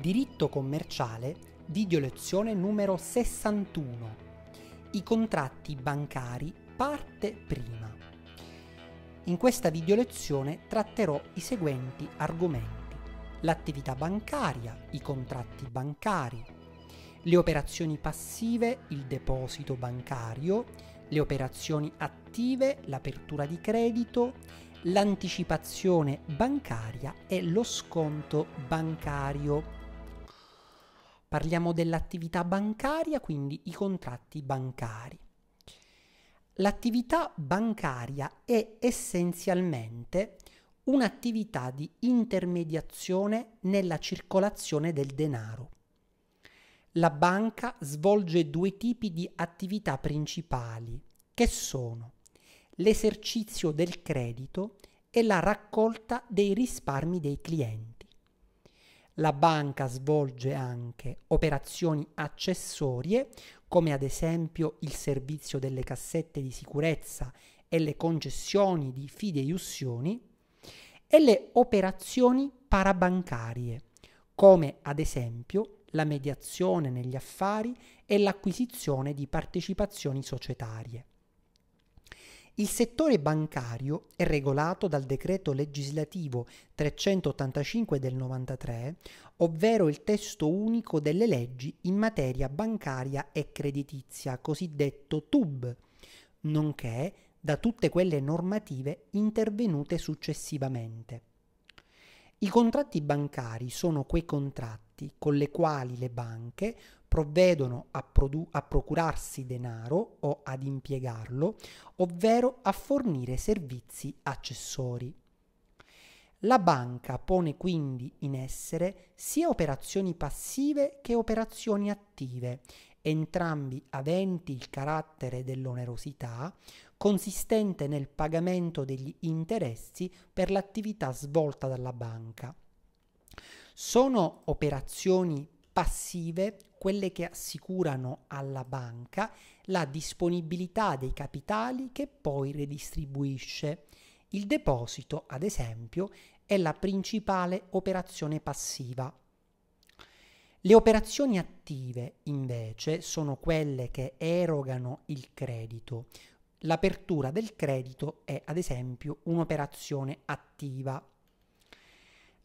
Diritto commerciale, video lezione numero 61. I contratti bancari, parte prima. In questa video lezione tratterò i seguenti argomenti. L'attività bancaria, i contratti bancari, le operazioni passive, il deposito bancario, le operazioni attive, l'apertura di credito, l'anticipazione bancaria e lo sconto bancario. Parliamo dell'attività bancaria, quindi i contratti bancari. L'attività bancaria è essenzialmente un'attività di intermediazione nella circolazione del denaro. La banca svolge due tipi di attività principali, che sono l'esercizio del credito e la raccolta dei risparmi dei clienti. La banca svolge anche operazioni accessorie, come ad esempio il servizio delle cassette di sicurezza e le concessioni di fideiussioni, e le operazioni parabancarie, come ad esempio la mediazione negli affari e l'acquisizione di partecipazioni societarie. Il settore bancario è regolato dal decreto legislativo 385 del 93, ovvero il testo unico delle leggi in materia bancaria e creditizia, cosiddetto TUB, nonché da tutte quelle normative intervenute successivamente. I contratti bancari sono quei contratti con le quali le banche provvedono a, produ- a procurarsi denaro o ad impiegarlo, ovvero a fornire servizi accessori. La banca pone quindi in essere sia operazioni passive che operazioni attive, entrambi aventi il carattere dell'onerosità, consistente nel pagamento degli interessi per l'attività svolta dalla banca. Sono operazioni passive quelle che assicurano alla banca la disponibilità dei capitali che poi redistribuisce. Il deposito, ad esempio, è la principale operazione passiva. Le operazioni attive, invece, sono quelle che erogano il credito. L'apertura del credito è, ad esempio, un'operazione attiva.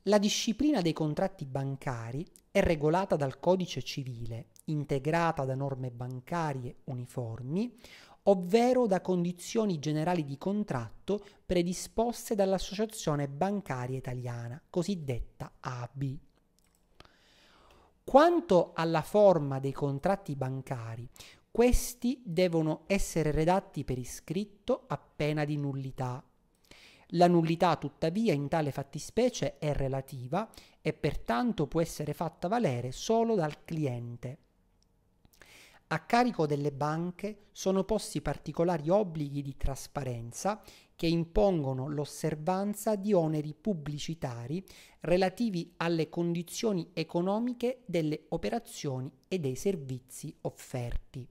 La disciplina dei contratti bancari è regolata dal codice civile, integrata da norme bancarie uniformi, ovvero da condizioni generali di contratto predisposte dall'Associazione Bancaria Italiana, cosiddetta ABI. Quanto alla forma dei contratti bancari, questi devono essere redatti per iscritto a pena di nullità la nullità, tuttavia, in tale fattispecie è relativa e pertanto può essere fatta valere solo dal cliente. A carico delle banche sono posti particolari obblighi di trasparenza che impongono l'osservanza di oneri pubblicitari relativi alle condizioni economiche delle operazioni e dei servizi offerti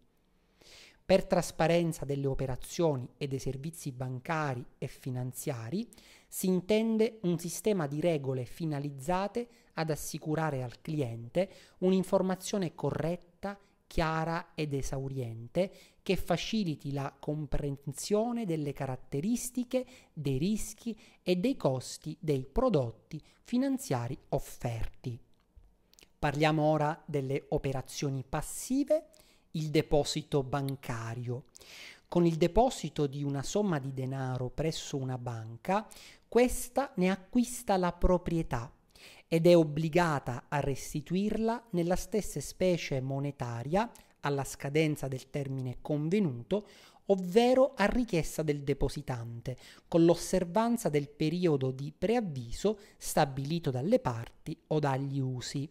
per trasparenza delle operazioni e dei servizi bancari e finanziari si intende un sistema di regole finalizzate ad assicurare al cliente un'informazione corretta, chiara ed esauriente che faciliti la comprensione delle caratteristiche, dei rischi e dei costi dei prodotti finanziari offerti. Parliamo ora delle operazioni passive il deposito bancario. Con il deposito di una somma di denaro presso una banca, questa ne acquista la proprietà ed è obbligata a restituirla nella stessa specie monetaria alla scadenza del termine convenuto, ovvero a richiesta del depositante, con l'osservanza del periodo di preavviso stabilito dalle parti o dagli usi.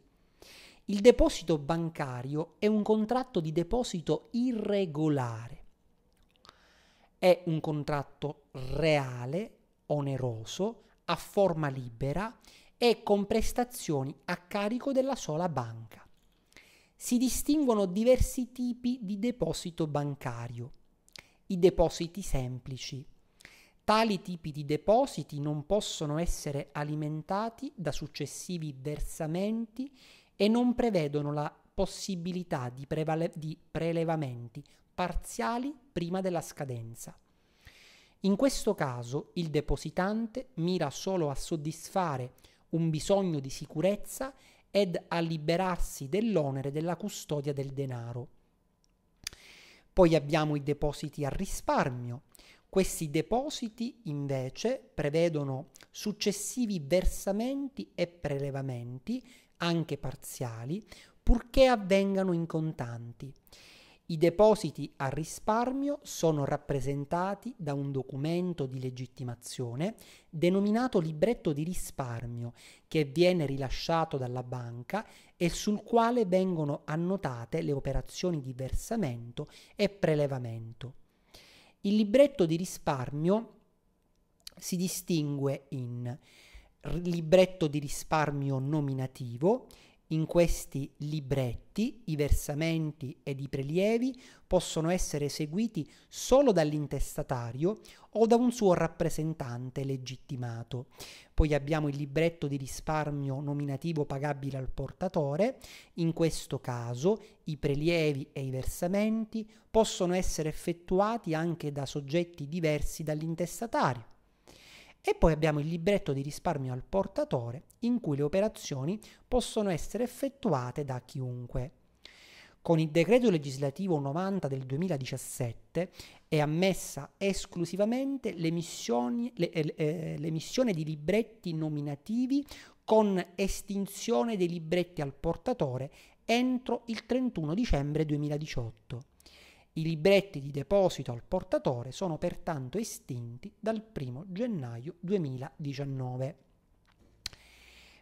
Il deposito bancario è un contratto di deposito irregolare. È un contratto reale, oneroso, a forma libera e con prestazioni a carico della sola banca. Si distinguono diversi tipi di deposito bancario. I depositi semplici. Tali tipi di depositi non possono essere alimentati da successivi versamenti e non prevedono la possibilità di, prevale- di prelevamenti parziali prima della scadenza. In questo caso il depositante mira solo a soddisfare un bisogno di sicurezza ed a liberarsi dell'onere della custodia del denaro. Poi abbiamo i depositi a risparmio. Questi depositi invece prevedono successivi versamenti e prelevamenti, anche parziali, purché avvengano in contanti. I depositi a risparmio sono rappresentati da un documento di legittimazione denominato libretto di risparmio che viene rilasciato dalla banca e sul quale vengono annotate le operazioni di versamento e prelevamento. Il libretto di risparmio si distingue in libretto di risparmio nominativo. In questi libretti i versamenti ed i prelievi possono essere eseguiti solo dall'intestatario o da un suo rappresentante legittimato. Poi abbiamo il libretto di risparmio nominativo pagabile al portatore. In questo caso i prelievi e i versamenti possono essere effettuati anche da soggetti diversi dall'intestatario e poi abbiamo il libretto di risparmio al portatore in cui le operazioni possono essere effettuate da chiunque. Con il decreto legislativo 90 del 2017 è ammessa esclusivamente l'emissione, le, eh, eh di libretti nominativi con estinzione dei libretti al portatore entro il 31 dicembre 2018. I libretti di deposito al portatore sono pertanto estinti dal 1 gennaio 2019.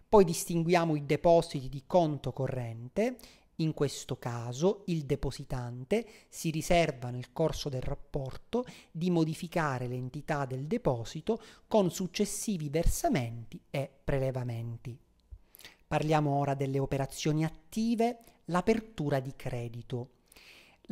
Poi distinguiamo i depositi di conto corrente. In questo caso il depositante si riserva nel corso del rapporto di modificare l'entità del deposito con successivi versamenti e prelevamenti. Parliamo ora delle operazioni attive, l'apertura di credito.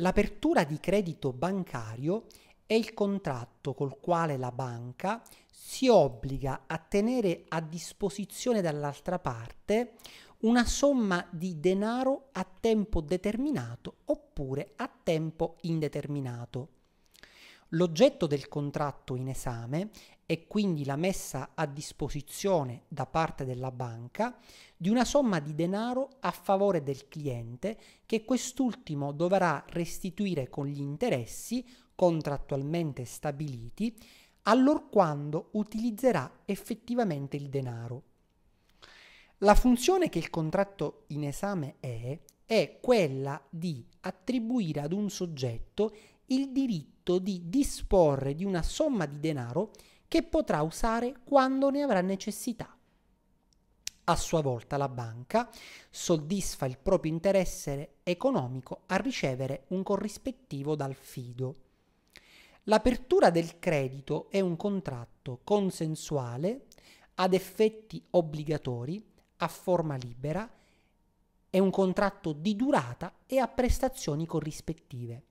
L'apertura di credito bancario è il contratto col quale la banca si obbliga a tenere a disposizione dall'altra parte una somma di denaro a tempo determinato oppure a tempo indeterminato. L'oggetto del contratto in esame è quindi la messa a disposizione da parte della banca di una somma di denaro a favore del cliente che quest'ultimo dovrà restituire con gli interessi contrattualmente stabiliti allorquando utilizzerà effettivamente il denaro. La funzione che il contratto in esame è è quella di attribuire ad un soggetto il diritto di disporre di una somma di denaro che potrà usare quando ne avrà necessità. A sua volta la banca soddisfa il proprio interesse economico a ricevere un corrispettivo dal fido. L'apertura del credito è un contratto consensuale ad effetti obbligatori, a forma libera, è un contratto di durata e a prestazioni corrispettive.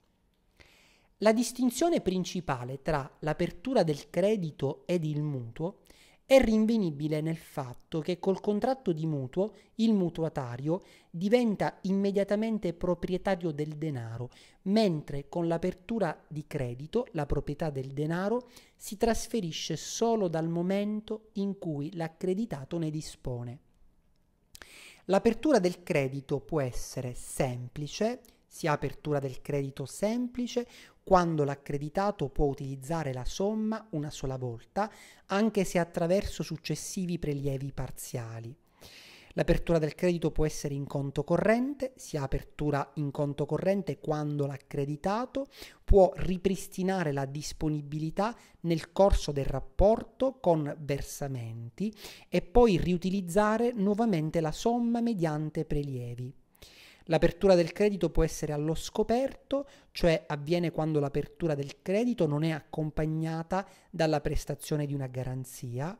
La distinzione principale tra l'apertura del credito ed il mutuo è rinvenibile nel fatto che col contratto di mutuo il mutuatario diventa immediatamente proprietario del denaro, mentre con l'apertura di credito la proprietà del denaro si trasferisce solo dal momento in cui l'accreditato ne dispone. L'apertura del credito può essere semplice, sia apertura del credito semplice, quando l'accreditato può utilizzare la somma una sola volta, anche se attraverso successivi prelievi parziali. L'apertura del credito può essere in conto corrente, si ha apertura in conto corrente quando l'accreditato può ripristinare la disponibilità nel corso del rapporto con versamenti e poi riutilizzare nuovamente la somma mediante prelievi. L'apertura del credito può essere allo scoperto, cioè avviene quando l'apertura del credito non è accompagnata dalla prestazione di una garanzia,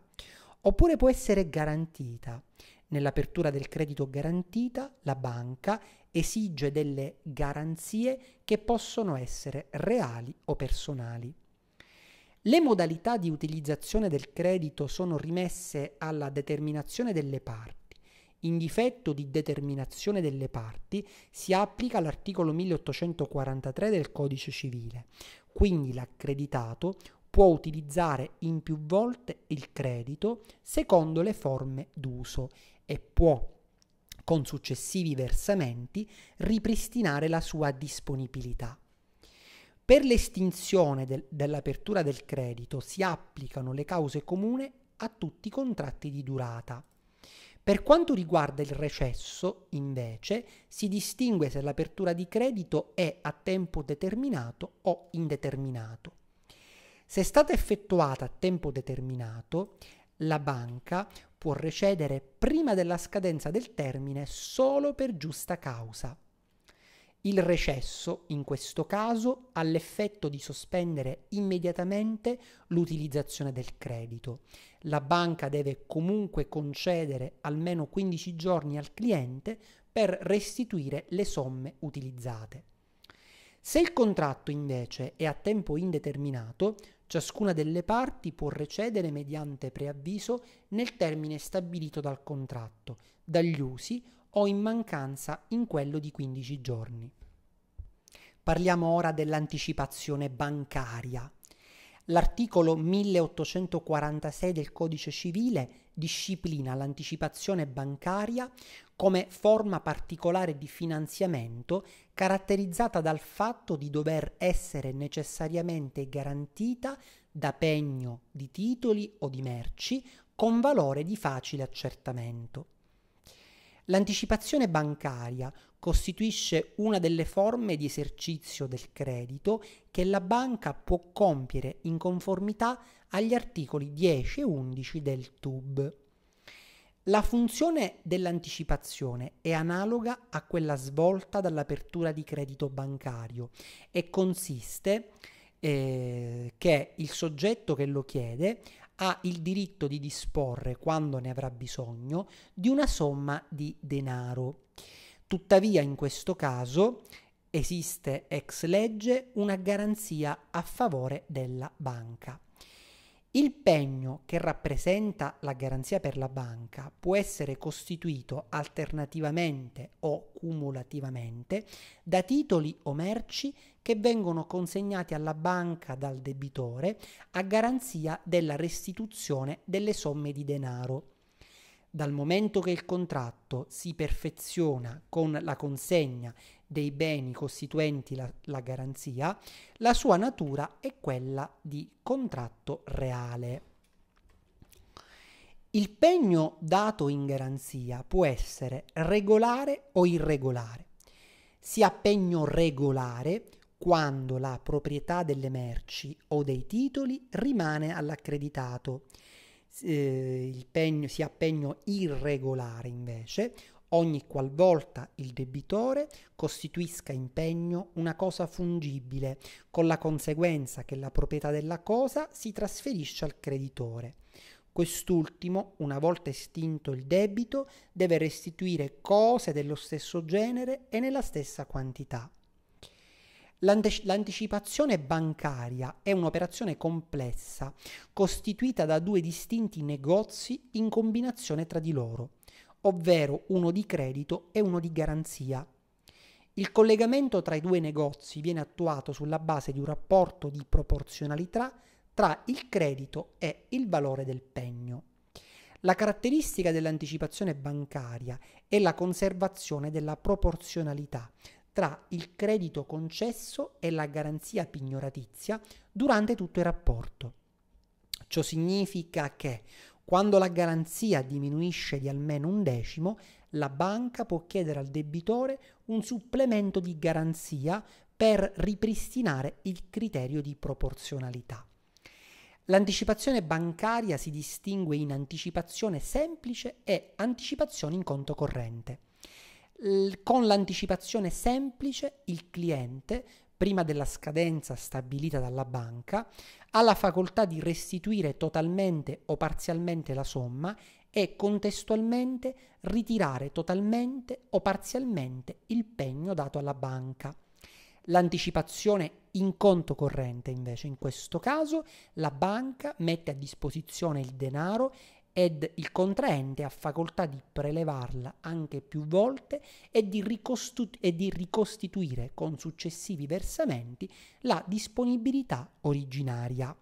oppure può essere garantita. Nell'apertura del credito garantita la banca esige delle garanzie che possono essere reali o personali. Le modalità di utilizzazione del credito sono rimesse alla determinazione delle parti in difetto di determinazione delle parti si applica l'articolo 1843 del Codice civile. Quindi l'accreditato può utilizzare in più volte il credito secondo le forme d'uso e può con successivi versamenti ripristinare la sua disponibilità. Per l'estinzione del, dell'apertura del credito si applicano le cause comune a tutti i contratti di durata. Per quanto riguarda il recesso, invece, si distingue se l'apertura di credito è a tempo determinato o indeterminato. Se è stata effettuata a tempo determinato, la banca può recedere prima della scadenza del termine solo per giusta causa. Il recesso, in questo caso, ha l'effetto di sospendere immediatamente l'utilizzazione del credito. La banca deve comunque concedere almeno 15 giorni al cliente per restituire le somme utilizzate. Se il contratto invece è a tempo indeterminato, ciascuna delle parti può recedere mediante preavviso nel termine stabilito dal contratto, dagli usi o in mancanza in quello di 15 giorni. Parliamo ora dell'anticipazione bancaria. L'articolo 1846 del Codice civile disciplina l'anticipazione bancaria come forma particolare di finanziamento caratterizzata dal fatto di dover essere necessariamente garantita da pegno di titoli o di merci con valore di facile accertamento. L'anticipazione bancaria costituisce una delle forme di esercizio del credito che la banca può compiere in conformità agli articoli 10 e 11 del TUB. La funzione dell'anticipazione è analoga a quella svolta dall'apertura di credito bancario e consiste eh, che il soggetto che lo chiede ha il diritto di disporre, quando ne avrà bisogno, di una somma di denaro. Tuttavia, in questo caso, esiste ex legge una garanzia a favore della banca. Il pegno che rappresenta la garanzia per la banca può essere costituito alternativamente o cumulativamente da titoli o merci che vengono consegnati alla banca dal debitore a garanzia della restituzione delle somme di denaro. Dal momento che il contratto si perfeziona con la consegna dei beni costituenti la, la garanzia, la sua natura è quella di contratto reale. Il pegno dato in garanzia può essere regolare o irregolare. Sia pegno regolare quando la proprietà delle merci o dei titoli rimane all'accreditato. Eh, pegno, si ha pegno irregolare invece ogni qualvolta il debitore costituisca impegno una cosa fungibile, con la conseguenza che la proprietà della cosa si trasferisce al creditore. Quest'ultimo, una volta estinto il debito, deve restituire cose dello stesso genere e nella stessa quantità. L'ante- l'anticipazione bancaria è un'operazione complessa, costituita da due distinti negozi in combinazione tra di loro, ovvero uno di credito e uno di garanzia. Il collegamento tra i due negozi viene attuato sulla base di un rapporto di proporzionalità tra il credito e il valore del pegno. La caratteristica dell'anticipazione bancaria è la conservazione della proporzionalità, tra il credito concesso e la garanzia pignoratizia durante tutto il rapporto. Ciò significa che quando la garanzia diminuisce di almeno un decimo, la banca può chiedere al debitore un supplemento di garanzia per ripristinare il criterio di proporzionalità. L'anticipazione bancaria si distingue in anticipazione semplice e anticipazione in conto corrente con l'anticipazione semplice il cliente, prima della scadenza stabilita dalla banca, ha la facoltà di restituire totalmente o parzialmente la somma e contestualmente ritirare totalmente o parzialmente il pegno dato alla banca. L'anticipazione in conto corrente invece, in questo caso, la banca mette a disposizione il denaro ed il contraente ha facoltà di prelevarla anche più volte e di, ricostitu- e di ricostituire con successivi versamenti la disponibilità originaria.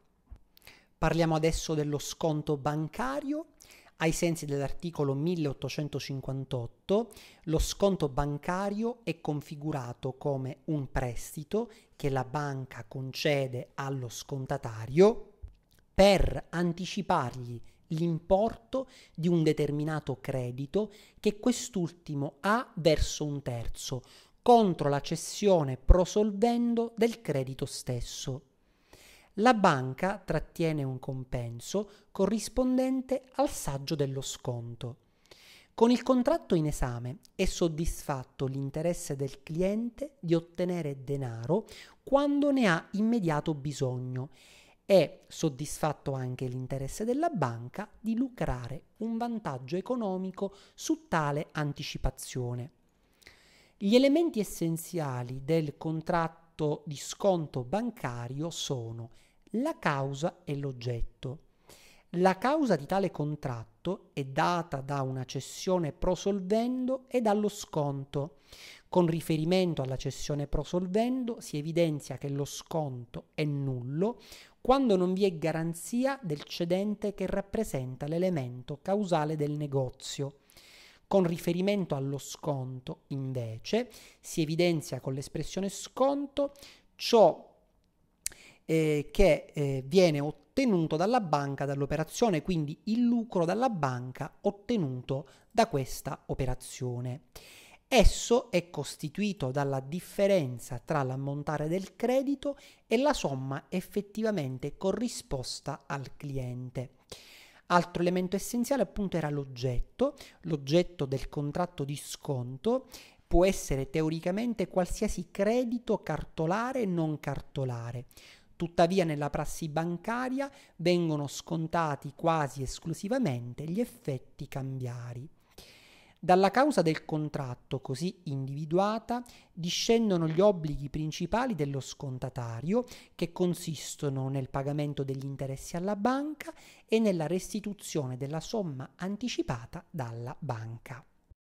Parliamo adesso dello sconto bancario. Ai sensi dell'articolo 1858, lo sconto bancario è configurato come un prestito che la banca concede allo scontatario per anticipargli l'importo di un determinato credito che quest'ultimo ha verso un terzo contro la cessione prosolvendo del credito stesso. La banca trattiene un compenso corrispondente al saggio dello sconto. Con il contratto in esame è soddisfatto l'interesse del cliente di ottenere denaro quando ne ha immediato bisogno è soddisfatto anche l'interesse della banca di lucrare un vantaggio economico su tale anticipazione. Gli elementi essenziali del contratto di sconto bancario sono la causa e l'oggetto. La causa di tale contratto è data da una cessione prosolvendo e dallo sconto. Con riferimento alla cessione prosolvendo si evidenzia che lo sconto è nullo quando non vi è garanzia del cedente che rappresenta l'elemento causale del negozio. Con riferimento allo sconto, invece, si evidenzia con l'espressione sconto ciò eh, che eh, viene ottenuto dalla banca dall'operazione, quindi il lucro dalla banca ottenuto da questa operazione. Esso è costituito dalla differenza tra l'ammontare del credito e la somma effettivamente corrisposta al cliente. Altro elemento essenziale appunto era l'oggetto, l'oggetto del contratto di sconto può essere teoricamente qualsiasi credito cartolare e non cartolare. Tuttavia nella prassi bancaria vengono scontati quasi esclusivamente gli effetti cambiari. Dalla causa del contratto così individuata discendono gli obblighi principali dello scontatario che consistono nel pagamento degli interessi alla banca e nella restituzione della somma anticipata dalla banca.